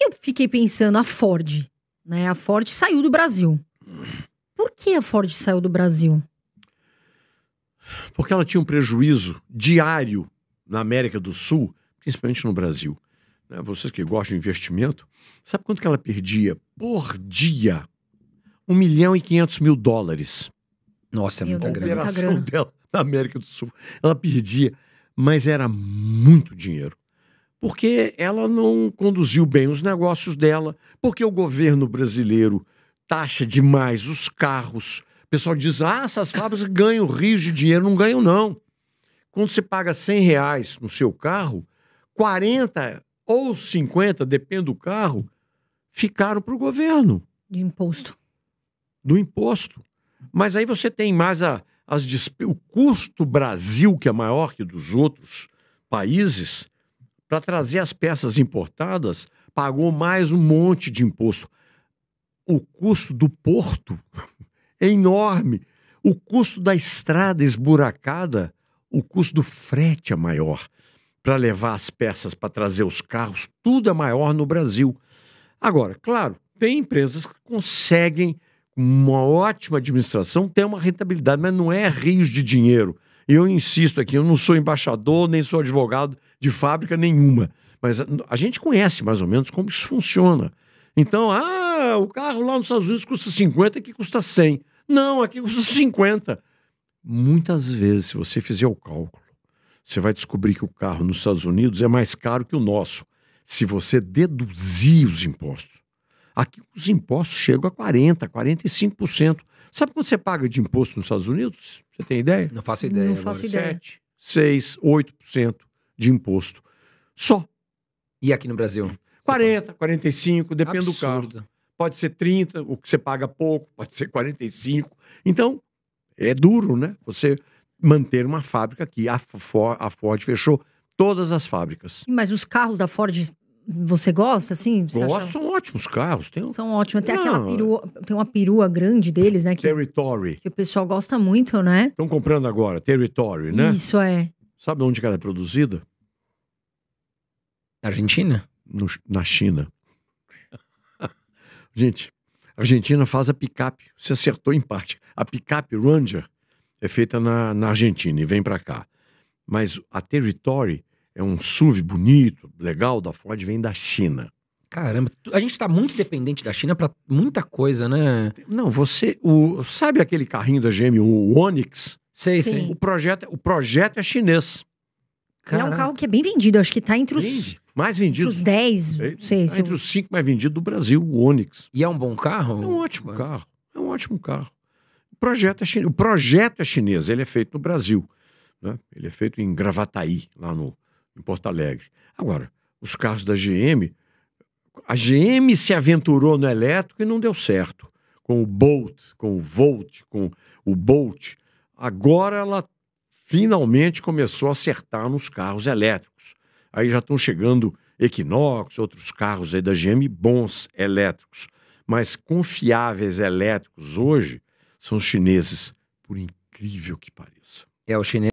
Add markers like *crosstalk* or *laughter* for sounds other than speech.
eu fiquei pensando? A Ford, né? A Ford saiu do Brasil. Por que a Ford saiu do Brasil? Porque ela tinha um prejuízo diário na América do Sul, principalmente no Brasil. Né, vocês que gostam de investimento, sabe quanto que ela perdia por dia? 1 milhão e 500 mil dólares. Nossa, é muita Deus, é grana. A operação dela na América do Sul. Ela perdia, mas era muito dinheiro porque ela não conduziu bem os negócios dela, porque o governo brasileiro taxa demais os carros. O pessoal diz: ah, essas fábricas ganham rios de dinheiro. Não ganham, não. Quando você paga 100 reais no seu carro, 40 ou 50, depende do carro, ficaram para o governo. De imposto. Do imposto. Mas aí você tem mais a, as o custo Brasil, que é maior que dos outros países, para trazer as peças importadas, pagou mais um monte de imposto. O custo do porto *laughs* é enorme. O custo da estrada esburacada, o custo do frete é maior. Para levar as peças, para trazer os carros, tudo é maior no Brasil. Agora, claro, tem empresas que conseguem uma ótima administração, tem uma rentabilidade, mas não é rios de dinheiro eu insisto aqui, eu não sou embaixador, nem sou advogado de fábrica nenhuma. Mas a gente conhece mais ou menos como isso funciona. Então, ah, o carro lá nos Estados Unidos custa 50 aqui custa 100. Não, aqui custa 50. Muitas vezes, se você fizer o cálculo, você vai descobrir que o carro nos Estados Unidos é mais caro que o nosso, se você deduzir os impostos. Aqui os impostos chegam a 40%, 45%. Sabe quanto você paga de imposto nos Estados Unidos? Você tem ideia? Não faço ideia. Não agora. faço ideia. 7, 6, 8% de imposto. Só. E aqui no Brasil? 40, 45, depende Absurdo. do carro. Pode ser 30, o que você paga pouco, pode ser 45. Então, é duro, né? Você manter uma fábrica aqui. a Ford fechou todas as fábricas. Mas os carros da Ford você gosta, assim? Gosto, acha... são ótimos carros. Tem... São ótimos. Até aquela perua, tem uma perua grande deles, né? Que, Territory. Que o pessoal gosta muito, né? Estão comprando agora, Territory, né? Isso é. Sabe onde ela é produzida? Argentina? No, na China. *laughs* Gente, a Argentina faz a picape. Você acertou em parte. A picape Ranger é feita na, na Argentina e vem para cá. Mas a Territory é um SUV bonito, legal da Ford, vem da China. Caramba, a gente está muito dependente da China para muita coisa, né? Não, você. O, sabe aquele carrinho da GM, o Onix? Sei, Sim. sei. O projeto, o projeto é chinês. Caramba. É um carro que é bem vendido, acho que está entre os. Vende. Mais vendido. Entre os 10, é, sei, tá Entre eu... os 5 mais vendidos do Brasil, o Onix. E é um bom carro? É um ótimo carro. É um ótimo carro. O projeto é chinês. O projeto é chinês, ele é feito no Brasil. Né? Ele é feito em Gravataí, lá no, em Porto Alegre. Agora, os carros da GM, a GM se aventurou no elétrico e não deu certo. Com o Bolt, com o Volt, com o Bolt. Agora ela finalmente começou a acertar nos carros elétricos. Aí já estão chegando Equinox, outros carros aí da GM, bons elétricos. Mas confiáveis elétricos hoje são os chineses, por incrível que pareça. É, o chinês